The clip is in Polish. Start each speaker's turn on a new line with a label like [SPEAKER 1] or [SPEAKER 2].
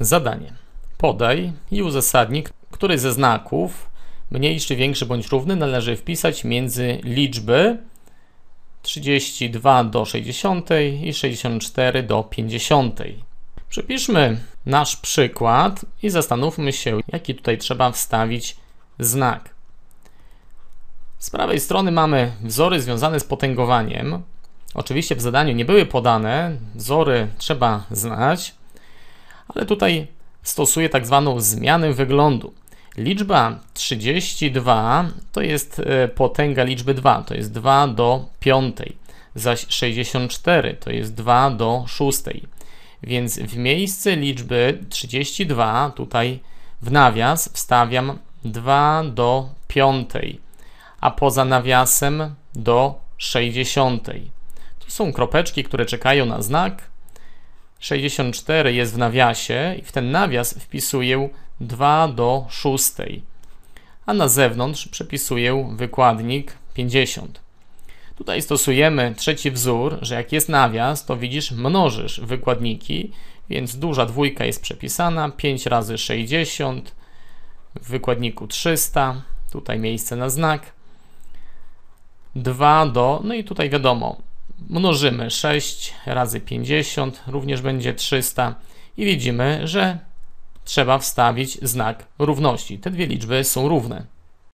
[SPEAKER 1] Zadanie. Podaj i uzasadnij, który ze znaków mniejszy, większy bądź równy należy wpisać między liczby 32 do 60 i 64 do 50. Przypiszmy nasz przykład i zastanówmy się, jaki tutaj trzeba wstawić znak. Z prawej strony mamy wzory związane z potęgowaniem. Oczywiście w zadaniu nie były podane, wzory trzeba znać ale tutaj stosuje tak zwaną zmianę wyglądu. Liczba 32 to jest e, potęga liczby 2, to jest 2 do 5, zaś 64 to jest 2 do 6. Więc w miejsce liczby 32 tutaj w nawias wstawiam 2 do 5, a poza nawiasem do 60. Tu są kropeczki, które czekają na znak, 64 jest w nawiasie i w ten nawias wpisuję 2 do 6, a na zewnątrz przepisuję wykładnik 50. Tutaj stosujemy trzeci wzór, że jak jest nawias, to widzisz, mnożysz wykładniki, więc duża dwójka jest przepisana, 5 razy 60, w wykładniku 300, tutaj miejsce na znak, 2 do, no i tutaj wiadomo, Mnożymy 6 razy 50, również będzie 300 i widzimy, że trzeba wstawić znak równości. Te dwie liczby są równe.